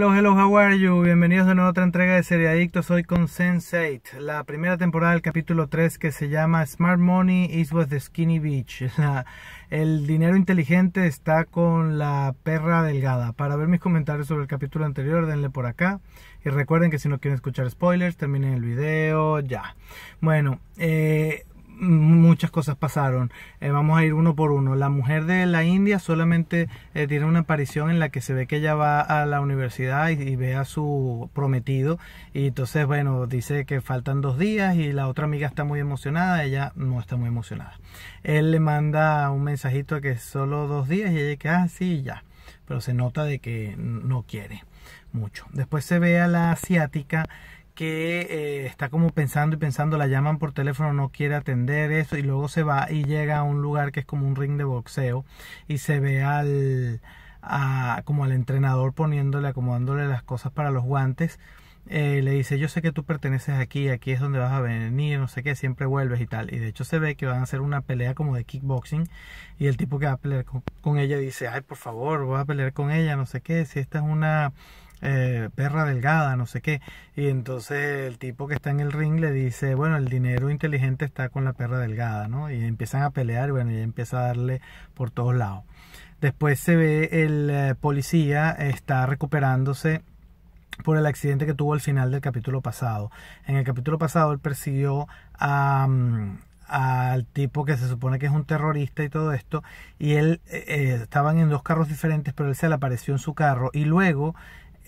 Hello, hello, how are you? Bienvenidos a otra entrega de Serie soy Soy con la primera temporada del capítulo 3 que se llama Smart Money is with the Skinny Beach. el dinero inteligente está con la perra delgada. Para ver mis comentarios sobre el capítulo anterior, denle por acá. Y recuerden que si no quieren escuchar spoilers, terminen el video, ya. Bueno, eh, muchas cosas pasaron. Eh, vamos a ir uno por uno. La mujer de la India solamente eh, tiene una aparición en la que se ve que ella va a la universidad y, ve a su prometido. Y entonces, bueno, dice que faltan dos días y la otra amiga está muy emocionada. Ella no está muy emocionada. Él le manda un mensajito a que solo dos días y ella que, ah, sí, ya. Pero se nota de que no quiere mucho. Después se ve a la asiática que eh, está como pensando y pensando, la llaman por teléfono, no quiere atender eso y luego se va y llega a un lugar que es como un ring de boxeo y se ve al como al entrenador poniéndole, acomodándole las cosas para los guantes. Eh, le dice, yo sé que tú perteneces aquí, aquí es donde vas a venir, no sé qué, siempre vuelves y tal. Y de hecho se ve que van a hacer una pelea como de kickboxing y el tipo que va a pelear con, con ella dice, ay, por favor, voy a pelear con ella, no sé qué, si esta es una eh, perra delgada, no sé qué. Y entonces el tipo que está en el ring le dice, bueno, el dinero inteligente está con la perra delgada, ¿no? Y empiezan a pelear, y bueno, y empieza a darle por todos lados. Después se ve el eh, policía está recuperándose por el accidente que tuvo al final del capítulo pasado. En el capítulo pasado él persiguió a... Mm, al tipo que se supone que es un terrorista y todo esto, y él eh, estaban en dos carros diferentes, pero él se le apareció en su carro y luego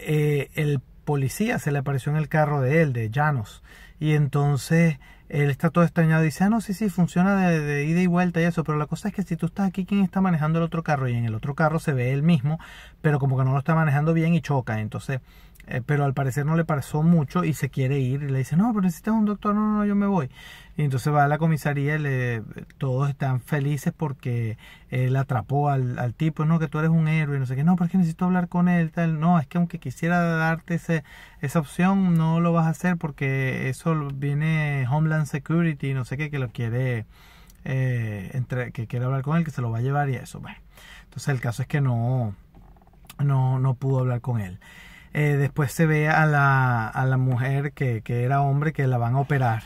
eh, el policía se le apareció en el carro de él, de Llanos. Y entonces él está todo extrañado. Dice, ah, no, sí, sí, funciona de, de, ida y vuelta y eso. Pero la cosa es que si tú estás aquí, ¿quién está manejando el otro carro? Y en el otro carro se ve él mismo, pero como que no lo está manejando bien y choca. Entonces eh, pero al parecer no le pasó mucho y se quiere ir y le dice, no, pero necesitas un doctor, no, no, yo me voy. Y entonces va a la comisaría y le, todos están felices porque él atrapó al, tipo, no, que tú eres un héroe, y no sé qué, no, pero es que necesito hablar con él, tal, no, es que aunque quisiera darte ese, esa opción, no lo vas a hacer porque eso viene Homeland Security, no sé qué, que lo quiere, eh, entre, que quiere hablar con él, que se lo va a llevar y eso, bueno. Entonces el caso es que no, no, no pudo hablar con él. Eh, después se ve a la, a la mujer que, que, era hombre que la van a operar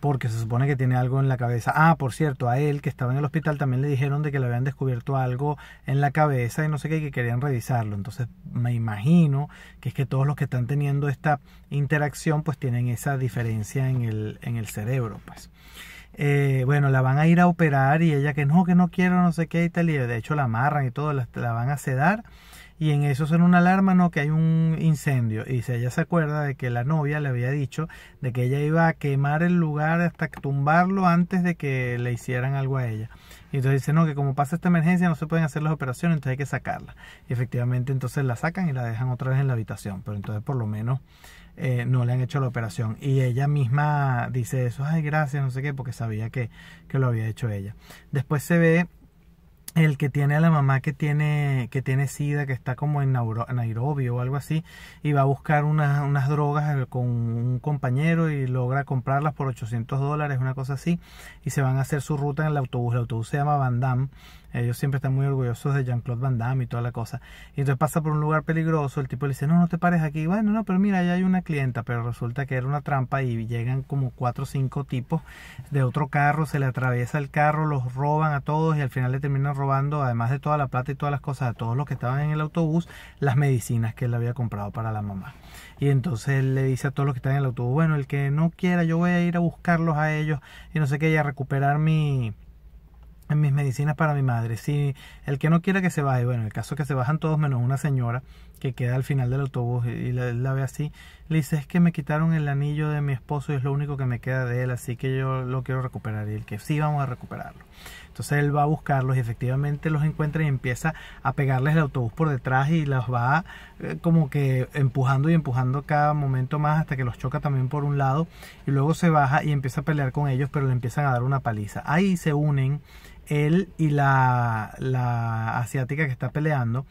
porque se supone que tiene algo en la cabeza. Ah, por cierto, a él que estaba en el hospital también le dijeron de que le habían descubierto algo en la cabeza y no sé qué, que querían revisarlo. Entonces me imagino que es que todos los que están teniendo esta interacción pues tienen esa diferencia en el, en el cerebro. Pues. Eh, bueno, la van a ir a operar y ella que no, que no quiero, no sé qué y tal, y de hecho la amarran y todo, la van a sedar y en eso son una alarma, no, que hay un incendio. Y ella se acuerda de que la novia le había dicho de que ella iba a quemar el lugar hasta tumbarlo antes de que le hicieran algo a ella. Y entonces dice, no, que como pasa esta emergencia no se pueden hacer las operaciones, entonces hay que sacarla. Y efectivamente entonces la sacan y la dejan otra vez en la habitación, pero entonces por lo menos eh, no le han hecho la operación. Y ella misma dice eso, ay, gracias, no sé qué, porque sabía que, que lo había hecho ella. Después se ve el que tiene a la mamá que tiene que tiene sida que está como en Nairobi o algo así y va a buscar unas, unas drogas eh, con un compañero y logra comprarlas por 800 dólares una cosa así y se van a hacer su ruta en el autobús el autobús se llama Van ellos siempre están muy orgullosos de Jean-Claude Van Damme y toda la cosa. Y entonces pasa por un lugar peligroso, el tipo le dice, no, no te pares aquí. Bueno, no, pero mira, ya hay una clienta, pero resulta que era una trampa y llegan como cuatro o cinco tipos de otro carro, se le atraviesa el carro, los roban a todos y al final le terminan robando, además de toda la plata y todas las cosas, a todos los que estaban en el autobús, las medicinas que él había comprado para la mamá. Y entonces él le dice a todos los que están en el autobús, bueno, el que no quiera, yo voy a ir a buscarlos a ellos y no sé qué, y a recuperar mi mis medicinas para mi madre. Si el que no quiere que se baje, bueno, el caso que se bajan todos menos una señora que queda al final del autobús y la, ve así, le dice es que me quitaron el anillo de mi esposo y es lo único que me queda de él, así que yo lo quiero recuperar y el que sí vamos a recuperarlo. Entonces él va a buscarlos y efectivamente los encuentra y empieza a pegarles el autobús por detrás y los va eh, como que empujando y empujando cada momento más hasta que los choca también por un lado y luego se baja y empieza a pelear con ellos pero le empiezan a dar una paliza. Ahí se unen él y la, asiática que está peleando.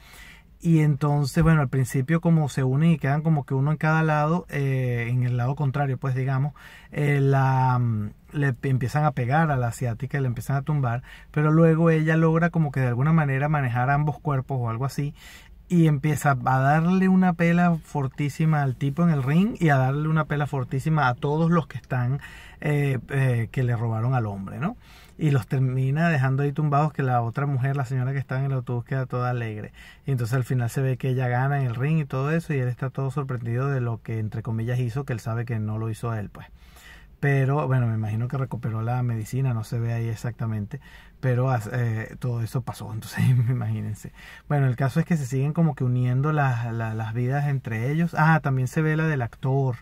Y entonces, bueno, al principio como se unen y quedan como que uno en cada lado, eh, en el lado contrario, pues digamos, eh, la, mm, le empiezan a pegar a la asiática y le empiezan a tumbar, pero luego ella logra como que de alguna manera manejar ambos cuerpos o algo así y empieza a darle una pela fortísima al tipo en el ring y a darle una pela fortísima a todos los que están, eh, que le robaron al hombre, ¿no? y los termina dejando ahí tumbados que la otra mujer, la señora que está en el autobús, queda toda alegre. Y entonces al final se ve que ella gana en el ring y todo eso y él está todo sorprendido de lo que entre comillas hizo, que él sabe que no lo hizo él, pues. Pero bueno, me imagino que recuperó la medicina, no se ve ahí exactamente, pero eh, todo eso pasó, entonces imagínense. Bueno, el caso es que se siguen como que uniendo las, las, las vidas entre ellos. Ah, también se ve la del actor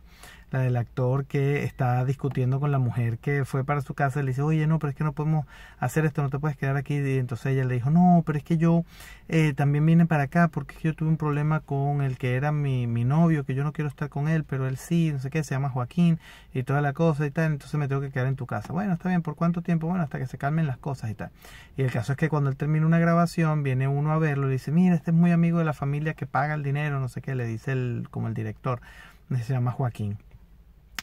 la del actor que está discutiendo con la mujer que fue para su casa, le dice, oye, no, pero es que no podemos hacer esto, no te puedes quedar aquí. Y entonces ella le dijo, no, pero es que yo eh, también vine para acá porque yo tuve un problema con el que era mi, mi novio, que yo no quiero estar con él, pero él sí, no sé qué, se llama Joaquín y toda la cosa y tal, entonces me tengo que quedar en tu casa. Bueno, está bien, ¿por cuánto tiempo? Bueno, hasta que se calmen las cosas y tal. Y el caso es que cuando él termina una grabación, viene uno a verlo y le dice, mira, este es muy amigo de la familia que paga el dinero, no sé qué, le dice el, como el director, se llama Joaquín.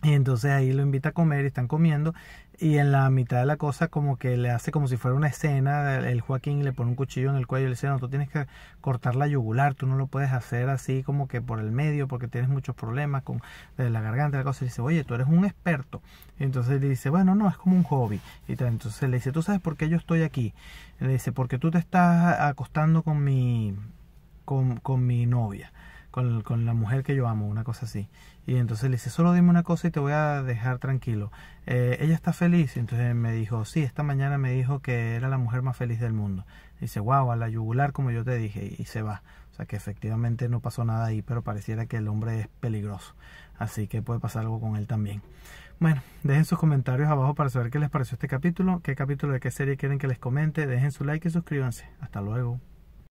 Y entonces ahí lo invita a comer y están comiendo. Y en la mitad de la cosa, como que le hace como si fuera una escena. El Joaquín le pone un cuchillo en el cuello y le dice: No, tú tienes que cortar la yugular, tú no lo puedes hacer así como que por el medio, porque tienes muchos problemas con la garganta. La cosa y dice: Oye, tú eres un experto. entonces le dice: Bueno, no, es como un hobby. Y entonces le dice: ¿Tú sabes por qué yo estoy aquí? le dice: Porque tú te estás acostando con mi, con, con mi novia con, la mujer que yo amo, una cosa así. Y entonces le dice, solo dime una cosa y te voy a dejar tranquilo. Eh, ella está feliz. Y entonces me dijo, sí, esta mañana me dijo que era la mujer más feliz del mundo. dice, wow, a la yugular como yo te dije. Y, y se va. O sea que efectivamente no pasó nada ahí, pero pareciera que el hombre es peligroso. Así que puede pasar algo con él también. Bueno, dejen sus comentarios abajo para saber qué les pareció este capítulo, qué capítulo de qué serie quieren que les comente, dejen su like y suscríbanse. Hasta luego.